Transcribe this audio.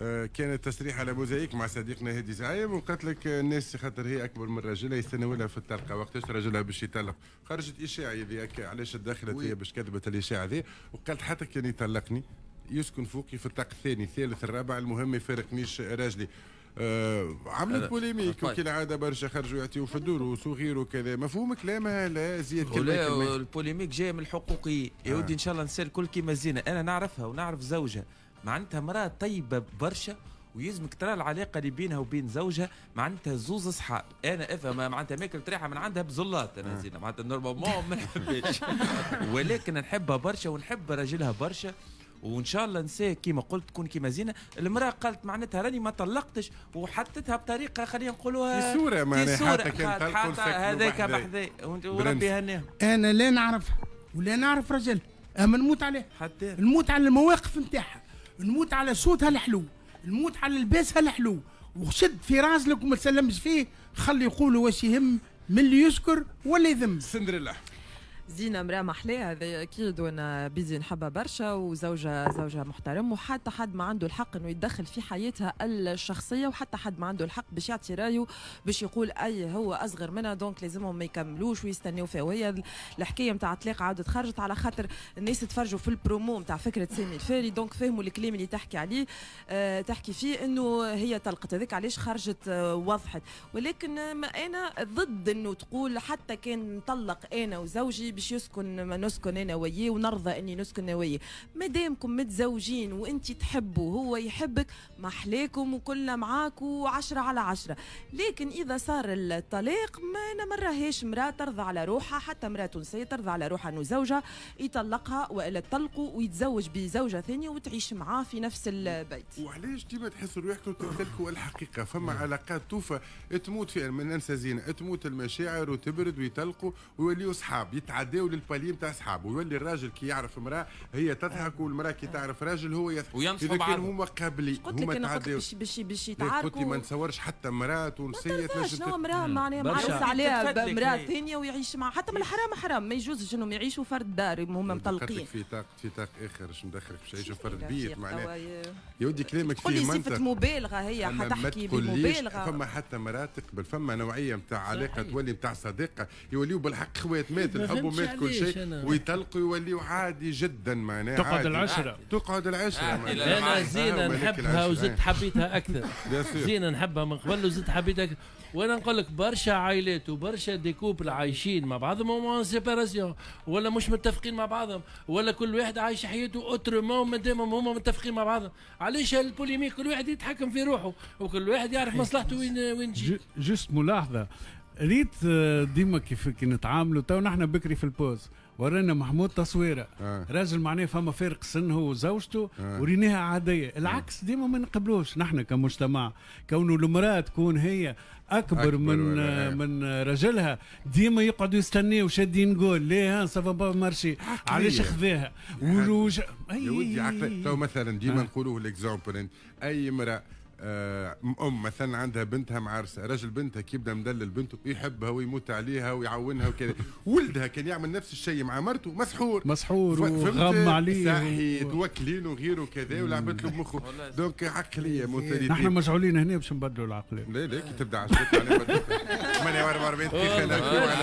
آه، كانت تسريحه على موزايك مع صديقنا هادي زعيم وقالت لك الناس خاطر هي اكبر من راجلها يستناولها لها في الطلقه وقتاش راجلها باش يطلق خرجت اشاعه هذيك علاش الداخله هي باش كذبت الاشاعه هذه وقالت حتى كان يطلقني يسكن فوقي في الطاق الثاني الثالث الرابع المهم ما يفارقنيش راجلي آه عملت بوليميك طيب. وكالعاده برشا خرجوا يعطيوا في الدور وصغير وكذا مفهوم كلامها لا زياد كلمه البوليميك جايه من الحقوقيين آه. يا ودي ان شاء الله نسال كل كيما زينه انا نعرفها ونعرف زوجها معناتها مرأة طيبة برشا ويلزمك ترى العلاقه اللي بينها وبين زوجها معناتها زوز اصحاب انا افهم معناتها ماكل تريحة من عندها بزلات انا آه. زينه معناتها نورمالمون ما نحبهاش ولكن نحبها برشا ونحب راجلها برشا وان شاء الله نساه كيما قلت تكون كيما زينه المراه قالت معناتها راني ما طلقتش وحطتها بطريقه خلينا نقولوها في صوره معناها حتى كان حتى هذاك بحذاي وربي هناهم انا لا نعرفها ولا نعرف رجل اما نموت عليه حتى نموت على المواقف نتاعها نموت على صوتها الحلو نموت على لباسها الحلو وشد في راجلك وما تسلمش فيه خلي يقولوا واش يهم من اللي يشكر ولا يذم سندريلا زينة امرأة محلاها هذا أكيد وأنا بيزي نحبها برشا وزوجها زوجها محترم وحتى حد ما عنده الحق أنه يتدخل في حياتها الشخصية وحتى حد ما عنده الحق باش يعطي رايه باش يقول أي هو أصغر منها دونك لازمهم ما يكملوش ويستناو فيها وهي الحكاية نتاع طلاق عاود خرجت على خاطر الناس تفرجوا في البرومو نتاع فكرة سامي الفاري دونك فهموا الكلام اللي تحكي عليه أه تحكي فيه أنه هي طلقت هذاك علاش خرجت آه، وضحت ولكن آه، ما أنا ضد أنه تقول حتى كان مطلق أنا وزوجي باش يسكن ما نسكن انا وياه ونرضى اني نسكن وياه ما دامكم متزوجين وانت تحبه وهو يحبك ما احلاكم وكلنا معاك وعشرة على عشرة لكن اذا صار الطلاق ما نمرهاش مراه ترضى على روحها حتى مراه تونسيه ترضى على روحها انه زوجها يطلقها والا تطلقوا ويتزوج بزوجه ثانيه وتعيش معاه في نفس البيت وعلاش ديما تحسوا روحكم تمتلكوا الحقيقه فما نعم. علاقات توفى تموت فيها من ننسى زينه تموت المشاعر وتبرد ويطلقوا ويوليوا صحاب يتعدى يتعداو للبالي نتاع صحابه ويولي الراجل كي يعرف امراه هي تضحك والمراه كي تعرف راجل هو يضحك اذا كان هما قابلي هما تعداو باش باش إيه، يتعاركوا قلت ما نصورش حتى امراه تونسيه تنجم شنو امراه معناها معرس عليها بامراه ثانيه ويعيش معها حتى من الحرام حرام ما يجوزش انهم يعيشوا فرد دار هما مطلقين في طاق في طاق اخر شنو دخلك باش يعيشوا فرد بيت معناها يا ودي كلامك فيه منطق صفه مبالغه هي حتحكي بمبالغه فما حتى مرات تقبل فما نوعيه نتاع علاقه تولي نتاع صديقه يوليو بالحق خوات مات الحب معلومات كل شيء ويتلقوا يوليوا عادي جدا معناها تقعد العشره تقعد العشره انا آه، زينه نحبها وزدت حبيتها اكثر زينه نحبها من قبل وزدت حبيتها اكثر وانا نقول لك برشا عائلات وبرشا ديكوبل عايشين مع بعضهم هما سيباراسيون ولا مش متفقين مع بعضهم ولا كل واحد عايش حياته اوترومون مادام هما متفقين مع بعضهم علاش البوليميك كل واحد يتحكم في روحه وكل واحد يعرف مصلحته وين وين تجي جست ملاحظه ريت آه، ديما كيف كي نتعاملوا تو نحن بكري في البوز ورانا محمود تصويره آه. راجل معناه فما فارق سن هو وزوجته آه. وريناها عاديه آه. العكس ديما ما نقبلوش نحن كمجتمع كونه المراه تكون هي اكبر, أكبر من آه من رجلها ديما يقعدوا يستنيه شادين قول ليه ها سافا با مارشي علاش خذاها وجوج يا ودي تو مثلا ديما آه. نقولوا ليكزومبل اي امراه آه، ام مثلا عندها بنتها معرسه راجل بنتها كيبدا مدلل بنته يحبها ويموت عليها ويعاونها وكذا ولدها كان يعمل نفس الشيء مع مرته مسحور مسحور وغم عليه صحيح و... وكلين وغيره وكذا ولعبت له بمخه دونك عقليه متردده نحن مشغولين هنا باش نبدلوا العقليه لا لا كي تبدا عشرة ماني 44 دقيقه